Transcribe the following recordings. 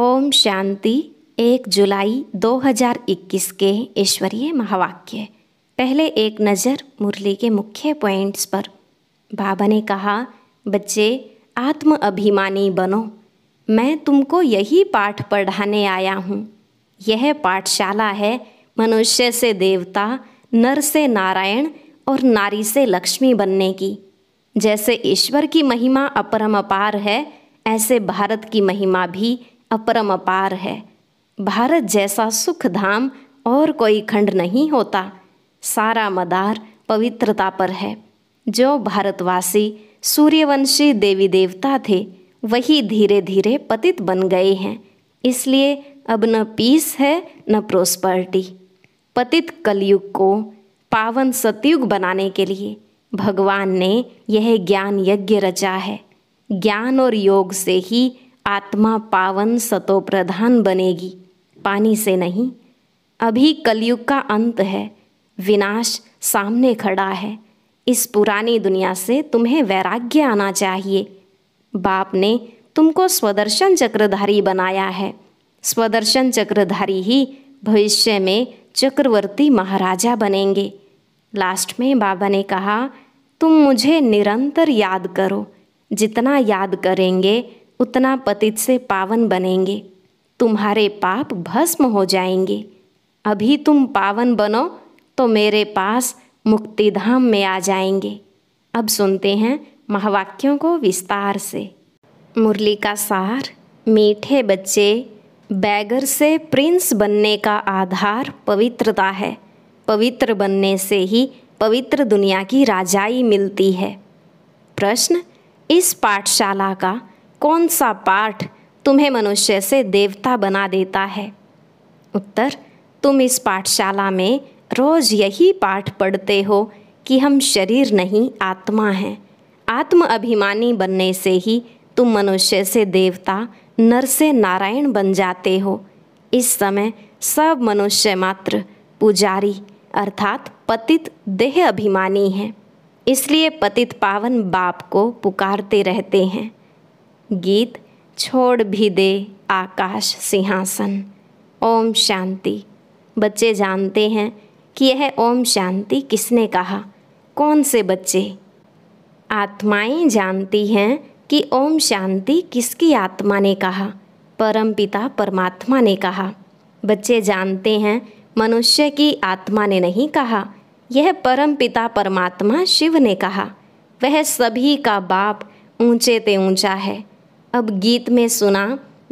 ओम शांति एक जुलाई 2021 के ईश्वरीय महावाक्य पहले एक नज़र मुरली के मुख्य पॉइंट्स पर बाबा ने कहा बच्चे आत्म अभिमानी बनो मैं तुमको यही पाठ पढ़ाने आया हूँ यह पाठशाला है मनुष्य से देवता नर से नारायण और नारी से लक्ष्मी बनने की जैसे ईश्वर की महिमा अपरम अपार है ऐसे भारत की महिमा भी अपरम अपार है भारत जैसा सुख धाम और कोई खंड नहीं होता सारा मदार पवित्रता पर है जो भारतवासी सूर्यवंशी देवी देवता थे वही धीरे धीरे पतित बन गए हैं इसलिए अब न पीस है न प्रोस्पर्टी पतित कलयुग को पावन सतयुग बनाने के लिए भगवान ने यह ज्ञान यज्ञ रचा है ज्ञान और योग से ही आत्मा पावन सतो प्रधान बनेगी पानी से नहीं अभी कलयुग का अंत है विनाश सामने खड़ा है इस पुरानी दुनिया से तुम्हें वैराग्य आना चाहिए बाप ने तुमको स्वदर्शन चक्रधारी बनाया है स्वदर्शन चक्रधारी ही भविष्य में चक्रवर्ती महाराजा बनेंगे लास्ट में बाबा ने कहा तुम मुझे निरंतर याद करो जितना याद करेंगे उतना पतित से पावन बनेंगे तुम्हारे पाप भस्म हो जाएंगे अभी तुम पावन बनो तो मेरे पास मुक्तिधाम में आ जाएंगे अब सुनते हैं महावाक्यों को विस्तार से मुरली का सार मीठे बच्चे बैगर से प्रिंस बनने का आधार पवित्रता है पवित्र बनने से ही पवित्र दुनिया की राजाई मिलती है प्रश्न इस पाठशाला का कौन सा पाठ तुम्हें मनुष्य से देवता बना देता है उत्तर तुम इस पाठशाला में रोज़ यही पाठ पढ़ते हो कि हम शरीर नहीं आत्मा हैं आत्म अभिमानी बनने से ही तुम मनुष्य से देवता नर से नारायण बन जाते हो इस समय सब मनुष्य मात्र पुजारी अर्थात पतित देह अभिमानी हैं इसलिए पतित पावन बाप को पुकारते रहते हैं गीत छोड़ भी दे आकाश सिंहासन ओम शांति बच्चे जानते हैं कि यह ओम शांति किसने कहा कौन से बच्चे आत्माएं जानती हैं कि ओम शांति किसकी आत्मा ने कहा परम पिता परमात्मा ने कहा बच्चे जानते हैं मनुष्य की आत्मा ने नहीं कहा यह परम पिता परमात्मा शिव ने कहा वह सभी का बाप ऊंचे ते ऊंचा है अब गीत में सुना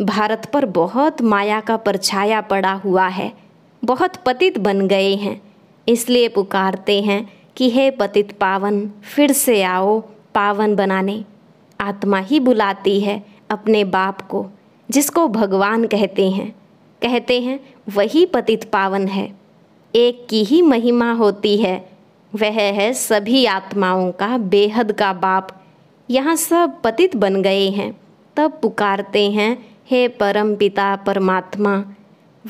भारत पर बहुत माया का परछाया पड़ा हुआ है बहुत पतित बन गए हैं इसलिए पुकारते हैं कि हे पतित पावन फिर से आओ पावन बनाने आत्मा ही बुलाती है अपने बाप को जिसको भगवान कहते हैं कहते हैं वही पतित पावन है एक की ही महिमा होती है वह है सभी आत्माओं का बेहद का बाप यहाँ सब पतित बन गए हैं तब पुकारते हैं हे परम पिता परमात्मा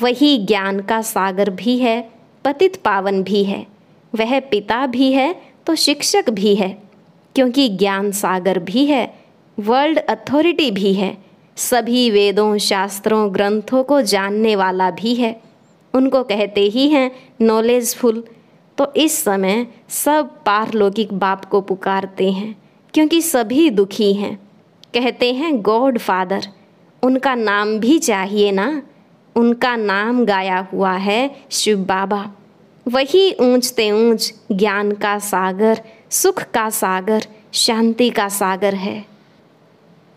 वही ज्ञान का सागर भी है पतित पावन भी है वह पिता भी है तो शिक्षक भी है क्योंकि ज्ञान सागर भी है वर्ल्ड अथॉरिटी भी है सभी वेदों शास्त्रों ग्रंथों को जानने वाला भी है उनको कहते ही हैं नॉलेजफुल तो इस समय सब पारलौकिक बाप को पुकारते हैं क्योंकि सभी दुखी हैं कहते हैं गॉड फादर उनका नाम भी चाहिए ना उनका नाम गाया हुआ है शिव बाबा वही ऊंचते ऊंच ज्ञान का सागर सुख का सागर शांति का सागर है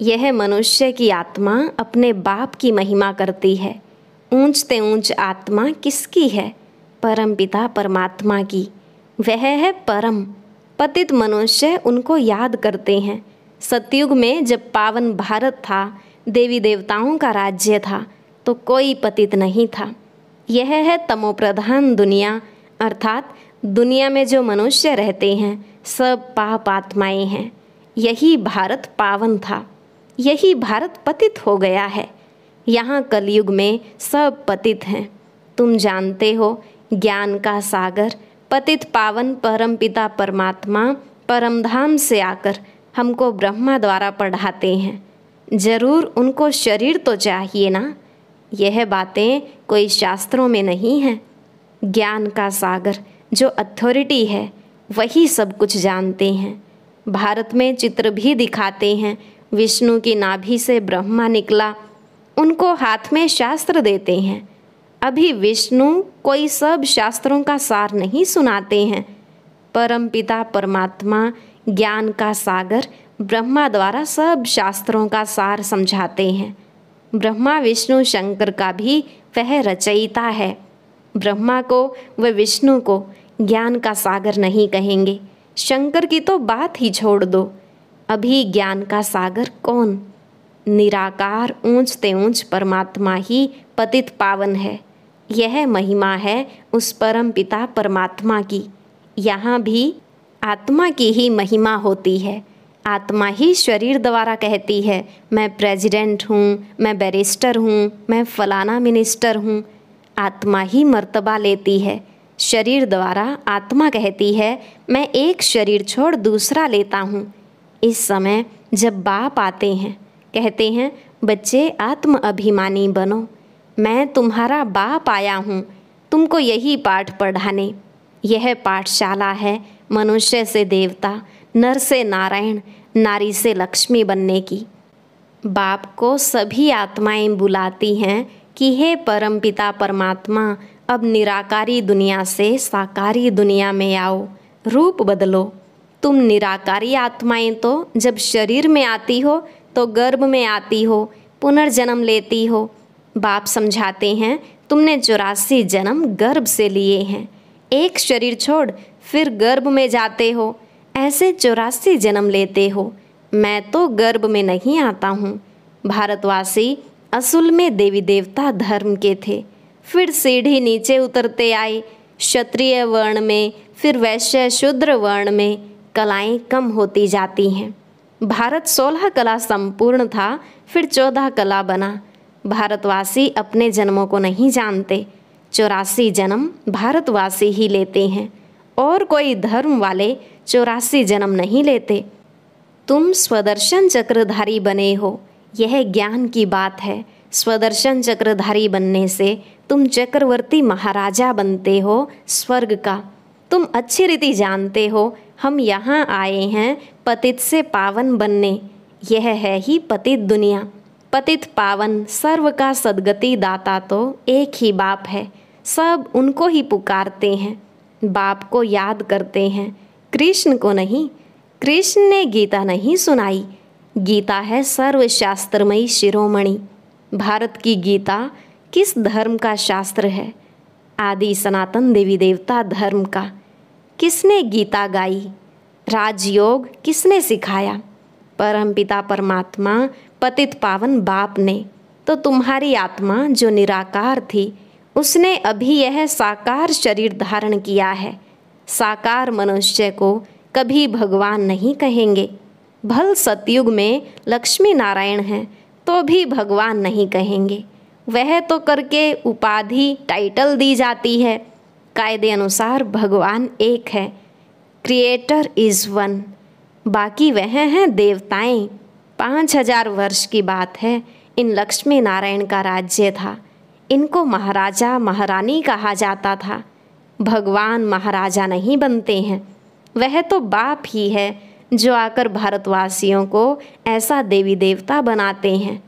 यह मनुष्य की आत्मा अपने बाप की महिमा करती है ऊंचते ऊंच आत्मा किसकी है परम पिता परमात्मा की वह है परम पतित मनुष्य उनको याद करते हैं सतयुग में जब पावन भारत था देवी देवताओं का राज्य था तो कोई पतित नहीं था यह है तमोप्रधान दुनिया अर्थात दुनिया में जो मनुष्य रहते हैं सब पाप आत्माएँ हैं यही भारत पावन था यही भारत पतित हो गया है यहाँ कलयुग में सब पतित हैं तुम जानते हो ज्ञान का सागर पतित पावन परमपिता परमात्मा परमधाम से आकर हमको ब्रह्मा द्वारा पढ़ाते हैं ज़रूर उनको शरीर तो चाहिए ना यह बातें कोई शास्त्रों में नहीं हैं ज्ञान का सागर जो अथॉरिटी है वही सब कुछ जानते हैं भारत में चित्र भी दिखाते हैं विष्णु की नाभि से ब्रह्मा निकला उनको हाथ में शास्त्र देते हैं अभी विष्णु कोई सब शास्त्रों का सार नहीं सुनाते हैं परमपिता परमात्मा ज्ञान का सागर ब्रह्मा द्वारा सब शास्त्रों का सार समझाते हैं ब्रह्मा विष्णु शंकर का भी वह रचयिता है ब्रह्मा को व विष्णु को ज्ञान का सागर नहीं कहेंगे शंकर की तो बात ही छोड़ दो अभी ज्ञान का सागर कौन निराकार ऊंचते ऊंच परमात्मा ही पतित पावन है यह महिमा है उस परम पिता परमात्मा की यहाँ भी आत्मा की ही महिमा होती है आत्मा ही शरीर द्वारा कहती है मैं प्रेसिडेंट हूँ मैं बैरिस्टर हूँ मैं फलाना मिनिस्टर हूँ आत्मा ही मर्तबा लेती है शरीर द्वारा आत्मा कहती है मैं एक शरीर छोड़ दूसरा लेता हूँ इस समय जब बाप आते हैं कहते हैं बच्चे आत्म अभिमानी बनो मैं तुम्हारा बाप आया हूँ तुमको यही पाठ पढ़ाने यह पाठशाला है मनुष्य से देवता नर से नारायण नारी से लक्ष्मी बनने की बाप को सभी आत्माएं बुलाती हैं कि हे परम पिता परमात्मा अब निराकारी दुनिया से साकारी दुनिया में आओ रूप बदलो तुम निराकारी आत्माएं तो जब शरीर में आती हो तो गर्भ में आती हो पुनर्जन्म लेती हो बाप समझाते हैं तुमने चौरासी जन्म गर्भ से लिए हैं एक शरीर छोड़ फिर गर्भ में जाते हो ऐसे चौरासी जन्म लेते हो मैं तो गर्भ में नहीं आता हूँ भारतवासी असल में देवी देवता धर्म के थे फिर सीढ़ी नीचे उतरते आए क्षत्रिय वर्ण में फिर वैश्य शूद्र वर्ण में कलाएं कम होती जाती हैं भारत सोलह कला संपूर्ण था फिर चौदह कला बना भारतवासी अपने जन्मों को नहीं जानते चौरासी जन्म भारतवासी ही लेते हैं और कोई धर्म वाले चौरासी जन्म नहीं लेते तुम स्वदर्शन चक्रधारी बने हो यह ज्ञान की बात है स्वदर्शन चक्रधारी बनने से तुम चक्रवर्ती महाराजा बनते हो स्वर्ग का तुम अच्छी रीति जानते हो हम यहाँ आए हैं पतित से पावन बनने यह है ही पतित दुनिया पतित पावन सर्व का सदगति दाता तो एक ही बाप है सब उनको ही पुकारते हैं बाप को याद करते हैं कृष्ण को नहीं कृष्ण ने गीता नहीं सुनाई गीता है सर्वशास्त्रमयी शिरोमणि भारत की गीता किस धर्म का शास्त्र है आदि सनातन देवी देवता धर्म का किसने गीता गाई राजयोग किसने सिखाया परमपिता परमात्मा पतित पावन बाप ने तो तुम्हारी आत्मा जो निराकार थी उसने अभी यह साकार शरीर धारण किया है साकार मनुष्य को कभी भगवान नहीं कहेंगे भल सतयुग में लक्ष्मी नारायण हैं तो भी भगवान नहीं कहेंगे वह तो करके उपाधि टाइटल दी जाती है कायदे अनुसार भगवान एक है क्रिएटर इज़ वन बाकी वह हैं देवताएं पाँच हजार वर्ष की बात है इन लक्ष्मी नारायण का राज्य था इनको महाराजा महारानी कहा जाता था भगवान महाराजा नहीं बनते हैं वह तो बाप ही है जो आकर भारतवासियों को ऐसा देवी देवता बनाते हैं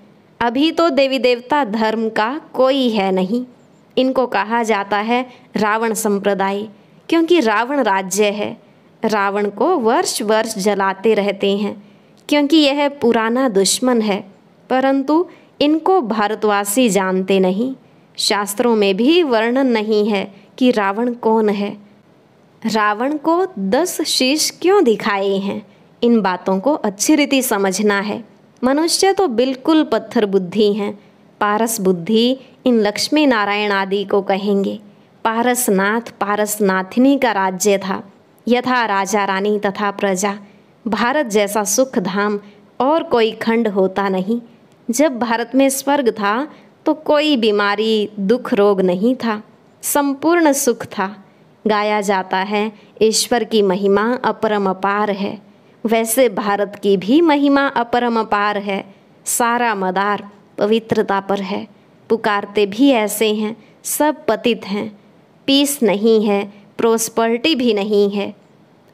अभी तो देवी देवता धर्म का कोई है नहीं इनको कहा जाता है रावण संप्रदाय क्योंकि रावण राज्य है रावण को वर्ष वर्ष जलाते रहते हैं क्योंकि यह पुराना दुश्मन है परंतु इनको भारतवासी जानते नहीं शास्त्रों में भी वर्णन नहीं है कि रावण कौन है रावण को दस शीश क्यों दिखाए हैं इन बातों को अच्छी रीति समझना है मनुष्य तो बिल्कुल पत्थर बुद्धि हैं पारस बुद्धि इन लक्ष्मी नारायण आदि को कहेंगे पारसनाथ पारसनाथिनी का राज्य था यथा राजा रानी तथा प्रजा भारत जैसा सुख धाम और कोई खंड होता नहीं जब भारत में स्वर्ग था तो कोई बीमारी दुख रोग नहीं था संपूर्ण सुख था गाया जाता है ईश्वर की महिमा अपरम अपार है वैसे भारत की भी महिमा अपरम अपार है सारा मदार पवित्रता पर है पुकारते भी ऐसे हैं सब पतित हैं पीस नहीं है प्रोस्पर्टी भी नहीं है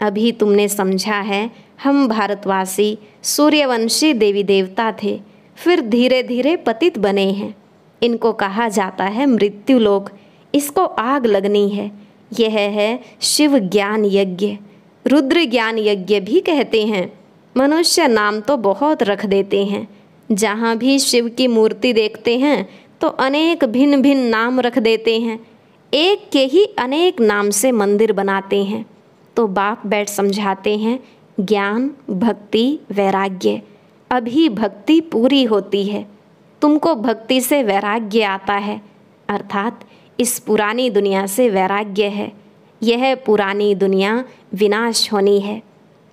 अभी तुमने समझा है हम भारतवासी सूर्यवंशी देवी देवता थे फिर धीरे धीरे पतित बने हैं इनको कहा जाता है मृत्यु लोक इसको आग लगनी है यह है शिव ज्ञान यज्ञ रुद्र ज्ञान यज्ञ भी कहते हैं मनुष्य नाम तो बहुत रख देते हैं जहाँ भी शिव की मूर्ति देखते हैं तो अनेक भिन्न भिन्न नाम रख देते हैं एक के ही अनेक नाम से मंदिर बनाते हैं तो बाप बैठ समझाते हैं ज्ञान भक्ति वैराग्य अभी भक्ति पूरी होती है तुमको भक्ति से वैराग्य आता है अर्थात इस पुरानी दुनिया से वैराग्य है यह पुरानी दुनिया विनाश होनी है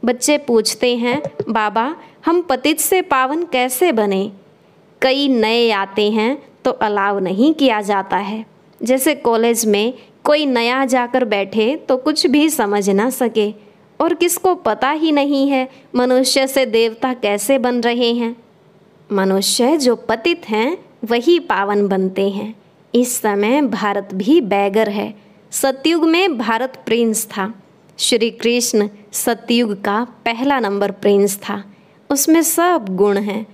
बच्चे पूछते हैं बाबा हम पतित से पावन कैसे बने कई नए आते हैं तो अलाव नहीं किया जाता है जैसे कॉलेज में कोई नया जाकर बैठे तो कुछ भी समझ ना सके और किसको पता ही नहीं है मनुष्य से देवता कैसे बन रहे हैं मनुष्य जो पतित हैं वही पावन बनते हैं इस समय भारत भी बैगर है सतयुग में भारत प्रिंस था श्री कृष्ण सतयुग का पहला नंबर प्रिंस था उसमें सब गुण हैं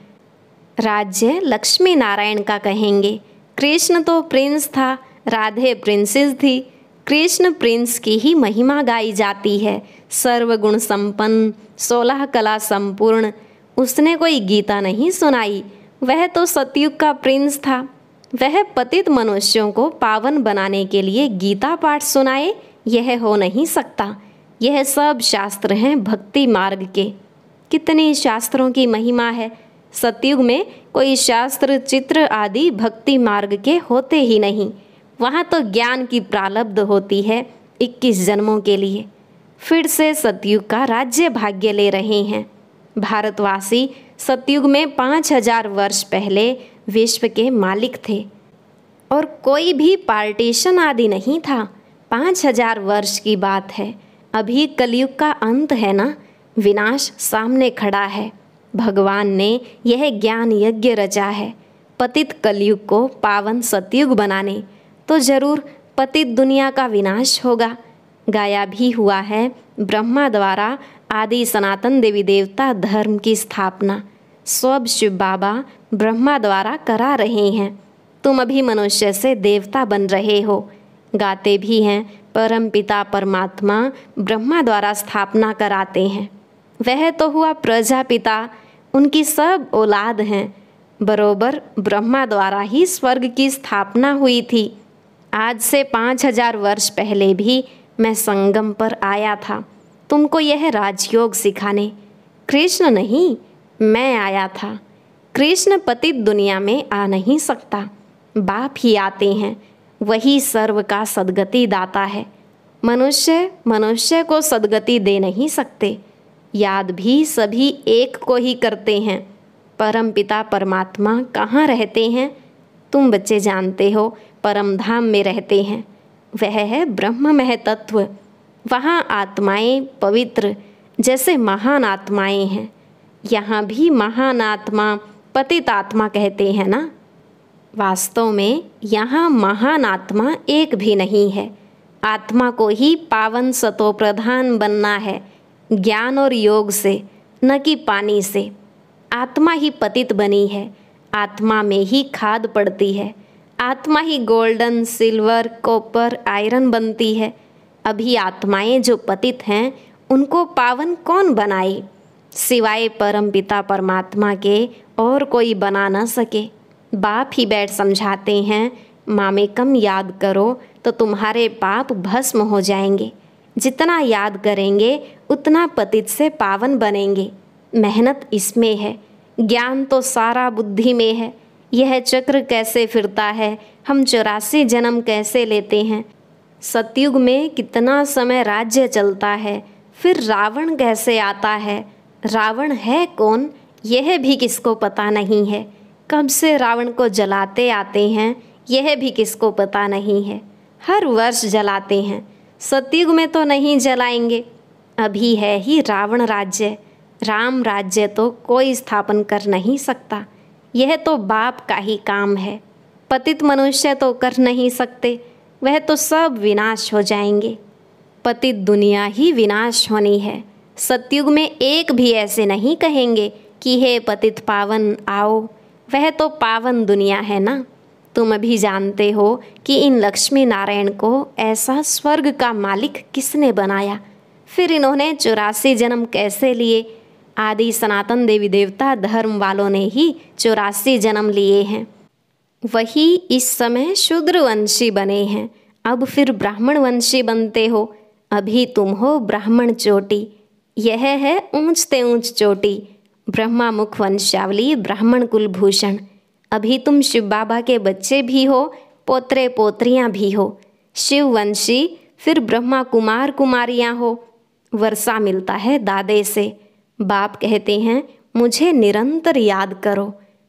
राज्य लक्ष्मी नारायण का कहेंगे कृष्ण तो प्रिंस था राधे प्रिंसेस थी कृष्ण प्रिंस की ही महिमा गाई जाती है सर्वगुण संपन्न सोलह कला संपूर्ण उसने कोई गीता नहीं सुनाई वह तो सतयुग का प्रिंस था वह पतित मनुष्यों को पावन बनाने के लिए गीता पाठ सुनाए यह हो नहीं सकता यह सब शास्त्र हैं भक्ति मार्ग के कितने शास्त्रों की महिमा है सतयुग में कोई शास्त्र चित्र आदि भक्ति मार्ग के होते ही नहीं वहाँ तो ज्ञान की प्रालब्ध होती है इक्कीस जन्मों के लिए फिर से सतयुग का राज्य भाग्य ले रहे हैं भारतवासी सतयुग में पाँच हजार वर्ष पहले विश्व के मालिक थे और कोई भी पार्टीशन आदि नहीं था पाँच हजार वर्ष की बात है अभी कलयुग का अंत है ना विनाश सामने खड़ा है भगवान ने यह ज्ञान यज्ञ रचा है पतित कलयुग को पावन सतयुग बनाने तो जरूर पतित दुनिया का विनाश होगा गाया भी हुआ है ब्रह्मा द्वारा आदि सनातन देवी देवता धर्म की स्थापना सब शिव बाबा ब्रह्मा द्वारा करा रहे हैं तुम अभी मनुष्य से देवता बन रहे हो गाते भी हैं परम पिता परमात्मा ब्रह्मा द्वारा स्थापना कराते हैं वह तो हुआ प्रजापिता उनकी सब औलाद हैं बरोबर ब्रह्मा द्वारा ही स्वर्ग की स्थापना हुई थी आज से पाँच हजार वर्ष पहले भी मैं संगम पर आया था तुमको यह राजयोग सिखाने कृष्ण नहीं मैं आया था कृष्ण पतित दुनिया में आ नहीं सकता बाप ही आते हैं वही सर्व का सदगति दाता है मनुष्य मनुष्य को सदगति दे नहीं सकते याद भी सभी एक को ही करते हैं परम पिता परमात्मा कहाँ रहते हैं तुम बच्चे जानते हो परम धाम में रहते हैं वह है ब्रह्म महतत्व वहाँ आत्माएं पवित्र जैसे महान आत्माएं हैं यहाँ भी महान आत्मा पतित आत्मा कहते हैं ना वास्तव में यहाँ महान आत्मा एक भी नहीं है आत्मा को ही पावन सतो प्रधान बनना है ज्ञान और योग से न कि पानी से आत्मा ही पतित बनी है आत्मा में ही खाद पड़ती है आत्मा ही गोल्डन सिल्वर कॉपर आयरन बनती है अभी आत्माएं जो पतित हैं उनको पावन कौन बनाए सिवाय परम पिता परमात्मा के और कोई बना ना सके बाप ही बैठ समझाते हैं मामे कम याद करो तो तुम्हारे पाप भस्म हो जाएंगे जितना याद करेंगे उतना पतित से पावन बनेंगे मेहनत इसमें है ज्ञान तो सारा बुद्धि में है यह चक्र कैसे फिरता है हम चौरासी जन्म कैसे लेते हैं सतयुग में कितना समय राज्य चलता है फिर रावण कैसे आता है रावण है कौन यह भी किसको पता नहीं है कब से रावण को जलाते आते हैं यह भी किसको पता नहीं है हर वर्ष जलाते हैं सतयुग में तो नहीं जलाएंगे अभी है ही रावण राज्य राम राज्य तो कोई स्थापन कर नहीं सकता यह तो बाप का ही काम है पतित मनुष्य तो कर नहीं सकते वह तो सब विनाश हो जाएंगे पतित दुनिया ही विनाश होनी है सतयुग में एक भी ऐसे नहीं कहेंगे कि हे पतित पावन आओ वह तो पावन दुनिया है ना तुम अभी जानते हो कि इन लक्ष्मी नारायण को ऐसा स्वर्ग का मालिक किसने बनाया फिर इन्होंने चौरासी जन्म कैसे लिए आदि सनातन देवी देवता धर्म वालों ने ही चौरासी जन्म लिए हैं वही इस समय शूद्रवंशी बने हैं अब फिर ब्राह्मण वंशी बनते हो अभी तुम हो ब्राह्मण चोटी यह है ऊंचते ऊंच चोटी ब्रह्मा मुख वंशावली ब्राह्मण कुलभूषण अभी तुम शिव बाबा के बच्चे भी हो पोत्रे पोत्रियाँ भी हो शिव वंशी फिर ब्रह्मा कुमार कुमारियाँ हो वर्षा मिलता है दादे से बाप कहते हैं मुझे निरंतर याद करो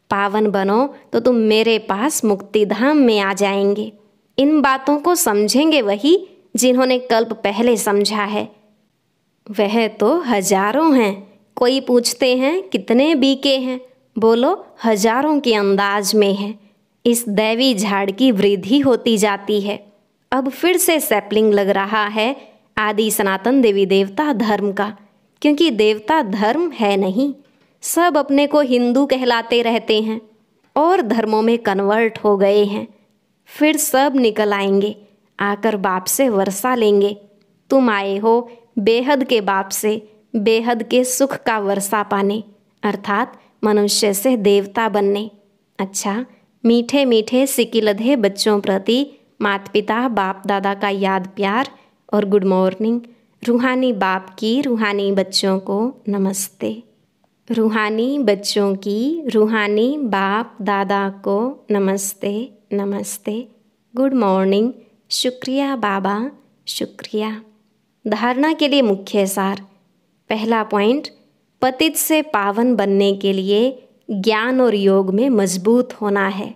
पावन बनो तो तुम मेरे पास मुक्तिधाम में आ जाएंगे इन बातों को समझेंगे वही जिन्होंने कल्प पहले समझा है वह तो हजारों हैं कोई पूछते हैं कितने बीके हैं बोलो हजारों के अंदाज में हैं इस दैवी झाड़ की वृद्धि होती जाती है अब फिर से सैपलिंग लग रहा है आदि सनातन देवी देवता धर्म का क्योंकि देवता धर्म है नहीं सब अपने को हिंदू कहलाते रहते हैं और धर्मों में कन्वर्ट हो गए हैं फिर सब निकल आएंगे आकर बाप से वर्षा लेंगे तुम आए हो बेहद के बाप से बेहद के सुख का वर्षा पाने अर्थात मनुष्य से देवता बनने अच्छा मीठे मीठे सिकिलधे बच्चों प्रति माता पिता बाप दादा का याद प्यार और गुड मॉर्निंग रूहानी बाप की रूहानी बच्चों को नमस्ते रूहानी बच्चों की रूहानी बाप दादा को नमस्ते नमस्ते गुड मॉर्निंग शुक्रिया बाबा शुक्रिया धारणा के लिए मुख्य सार पहला पॉइंट पतित से पावन बनने के लिए ज्ञान और योग में मजबूत होना है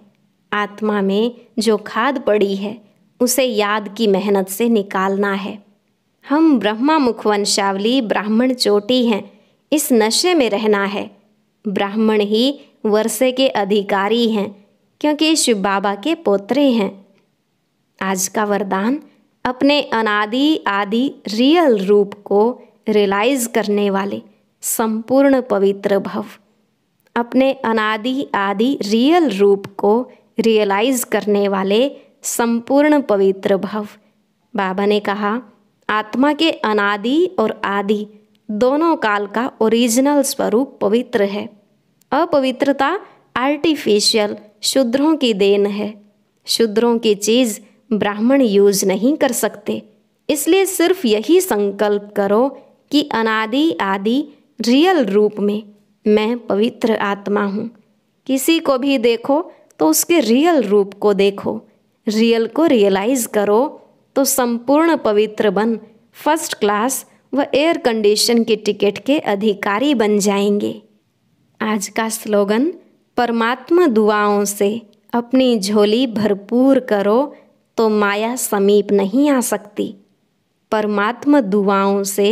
आत्मा में जो खाद पड़ी है उसे याद की मेहनत से निकालना है हम ब्रह्मा मुखवंशावली ब्राह्मण चोटी हैं इस नशे में रहना है ब्राह्मण ही वर्षे के अधिकारी हैं क्योंकि शिव बाबा के पोत्रे हैं आज का वरदान अपने अनादि आदि रियल रूप को रियलाइज करने वाले संपूर्ण पवित्र भव अपने अनादि आदि रियल रूप को रियलाइज करने वाले संपूर्ण पवित्र भव बाबा ने कहा आत्मा के अनादि और आदि दोनों काल का ओरिजिनल स्वरूप पवित्र है अपवित्रता आर्टिफिशियल शूद्रों की देन है शूद्रों की चीज़ ब्राह्मण यूज नहीं कर सकते इसलिए सिर्फ यही संकल्प करो कि अनादि आदि रियल रूप में मैं पवित्र आत्मा हूँ किसी को भी देखो तो उसके रियल रूप को देखो रियल को रियलाइज़ करो तो संपूर्ण पवित्र बन फर्स्ट क्लास व एयर कंडीशन के टिकट के अधिकारी बन जाएंगे आज का स्लोगन परमात्मा दुआओं से अपनी झोली भरपूर करो तो माया समीप नहीं आ सकती परमात्मा दुआओं से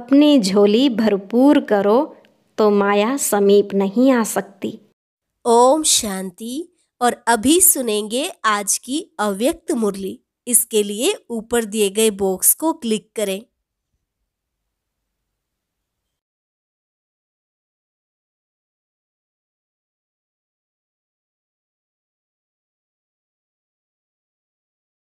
अपनी झोली भरपूर करो तो माया समीप नहीं आ सकती ओम शांति और अभी सुनेंगे आज की अव्यक्त मुरली इसके लिए ऊपर दिए गए बॉक्स को क्लिक करें